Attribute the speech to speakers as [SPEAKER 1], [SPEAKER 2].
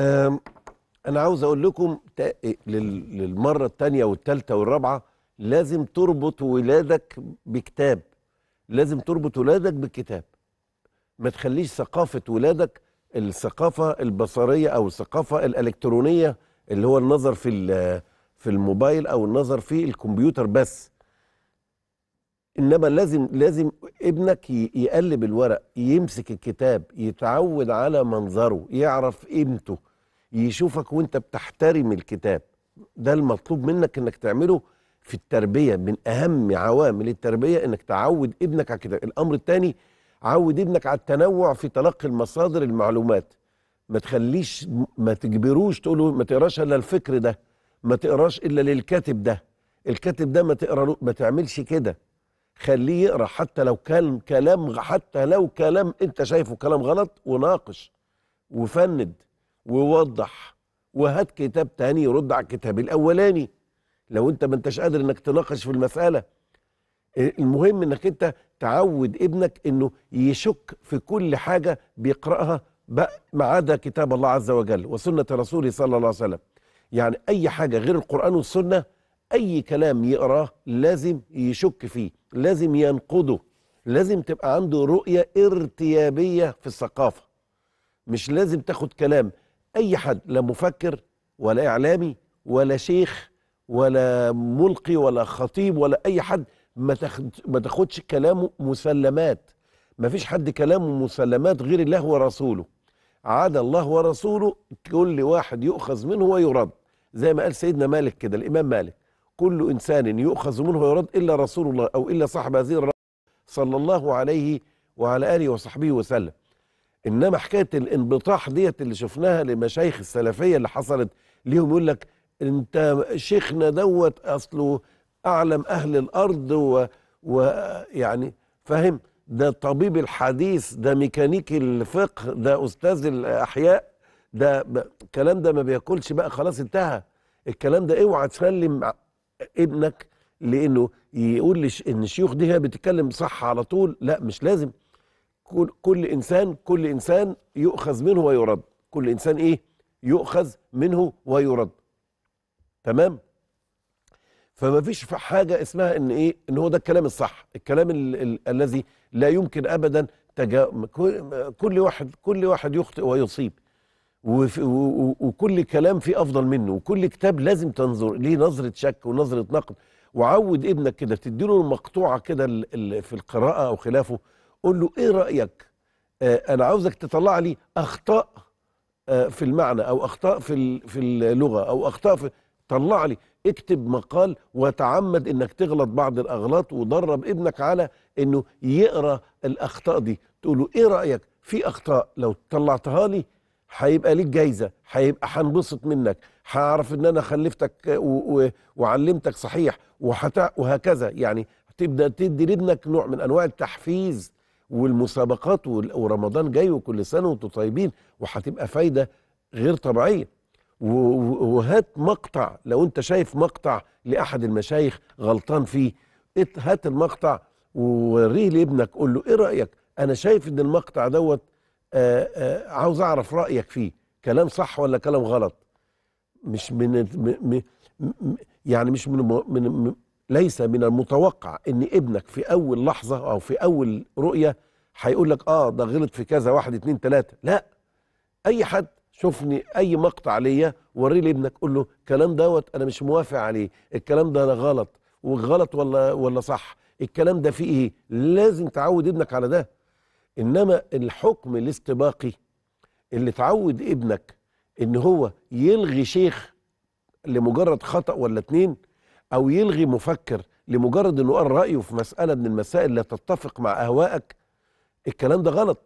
[SPEAKER 1] انا عاوز اقول لكم للمره الثانيه والثالثه والرابعه لازم تربط ولادك بكتاب لازم تربط ولادك بالكتاب ما تخليش ثقافه ولادك الثقافه البصريه او الثقافه الالكترونيه اللي هو النظر في في الموبايل او النظر في الكمبيوتر بس انما لازم لازم ابنك يقلب الورق يمسك الكتاب يتعود على منظره يعرف قيمته يشوفك وانت بتحترم الكتاب ده المطلوب منك انك تعمله في التربيه من اهم عوامل التربيه انك تعود ابنك على الكتاب الامر الثاني عود ابنك على التنوع في تلقي المصادر المعلومات ما تخليش ما تجبروش تقوله ما تقراش الا الفكر ده ما تقراش الا للكاتب ده الكاتب ده ما تقرا ما تعملش كده خليه يقرا حتى لو كان كلام حتى لو كلام انت شايفه كلام غلط وناقش وفند ووضح وهات كتاب تاني يرد على الكتاب الاولاني لو انت ما انتش قادر انك تناقش في المساله آه، المهم انك انت تعود ابنك انه يشك في كل حاجه بيقراها ما عدا كتاب الله عز وجل وسنه رسوله صلى الله عليه وسلم يعني اي حاجه غير القران والسنه أي كلام يقراه لازم يشك فيه لازم ينقده لازم تبقى عنده رؤية ارتيابية في الثقافة مش لازم تاخد كلام أي حد لا مفكر ولا إعلامي ولا شيخ ولا ملقي ولا خطيب ولا أي حد ما تاخدش كلامه مسلمات ما فيش حد كلامه مسلمات غير الله ورسوله عاد الله ورسوله كل واحد يؤخذ منه ويرد زي ما قال سيدنا مالك كده الإمام مالك كل إنسان يؤخذ منه ويرد إلا رسول الله أو إلا صاحب هذه الرأي صلى الله عليه وعلى آله وصحبه وسلم إنما حكاية الانبطاح ديت اللي شفناها لمشايخ السلفية اللي حصلت ليهم يقول لك أنت شيخنا دوت أصله أعلم أهل الأرض ويعني و... يعني فاهم ده طبيب الحديث ده ميكانيكي الفقه ده أستاذ الأحياء ده الكلام ده ما بياكلش بقى خلاص انتهى الكلام ده اوعى تسلم ابنك لانه يقول لي ان الشيوخ دي هي بتتكلم صح على طول لا مش لازم كل, كل انسان كل انسان يؤخذ منه ويرد كل انسان ايه يؤخذ منه ويرد تمام فما فيش في حاجه اسمها ان ايه ان هو ده الكلام الصح الكلام ال ال الذي لا يمكن ابدا تجا... كل واحد كل واحد يخطئ ويصيب وكل كلام فيه افضل منه وكل كتاب لازم تنظر ليه نظره شك ونظره نقد وعود ابنك كده تديله المقطوعه كده في القراءه او خلافه قول له ايه رايك آه انا عاوزك تطلع لي اخطاء آه في المعنى او اخطاء في في اللغه او اخطاء في طلع لي اكتب مقال وتعمد انك تغلط بعض الاغلاط ودرب ابنك على انه يقرا الاخطاء دي تقول له ايه رايك في اخطاء لو طلعتها لي هيبقى ليك جايزه هيبقى هنبسط منك هعرف ان انا خلفتك آه، وعلمتك صحيح وهكذا يعني تبدا تدي لابنك نوع من انواع التحفيز والمسابقات ورمضان جاي وكل سنه وانتم طيبين وهتبقى فايده غير طبيعيه وهات مقطع لو انت شايف مقطع لاحد المشايخ غلطان فيه هات المقطع ووريه لابنك قول له ايه رايك انا شايف ان المقطع دوت آه، آه، عاوز اعرف رايك فيه كلام صح ولا كلام غلط مش من م م يعني مش من, من ليس من المتوقع ان ابنك في اول لحظه او في اول رؤيه هيقول لك اه ده غلط في كذا واحد اتنين تلاته لا اي حد شوفني اي مقطع ليا وريه لابنك قول له الكلام دوت انا مش موافق عليه الكلام ده انا غلط وغلط ولا ولا صح الكلام ده فيه ايه لازم تعود ابنك على ده انما الحكم الاستباقي اللي تعود ابنك ان هو يلغي شيخ لمجرد خطا ولا اتنين او يلغي مفكر لمجرد انه قال رايه في مساله من المسائل لا تتفق مع اهوائك الكلام ده غلط